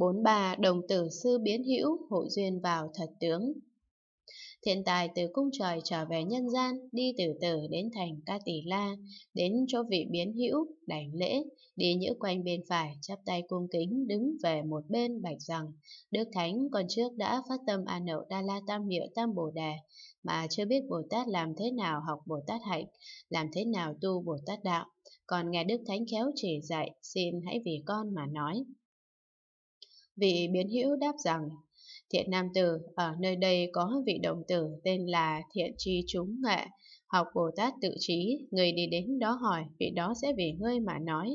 Bốn bà đồng tử sư biến hữu hội duyên vào thật tướng. thiện tài từ cung trời trở về nhân gian, đi từ từ đến thành ca tỷ la, đến chỗ vị biến hữu, đảnh lễ, đi nhữ quanh bên phải, chắp tay cung kính, đứng về một bên bạch rằng, Đức Thánh còn trước đã phát tâm an nậu đa la tam hiệu tam bồ đề, mà chưa biết Bồ Tát làm thế nào học Bồ Tát hạnh, làm thế nào tu Bồ Tát đạo. Còn nghe Đức Thánh khéo chỉ dạy, xin hãy vì con mà nói. Vị biến hữu đáp rằng, thiện nam tử, ở nơi đây có vị đồng tử tên là thiện tri chúng nghệ, học Bồ Tát tự trí, người đi đến đó hỏi, vị đó sẽ vì ngươi mà nói.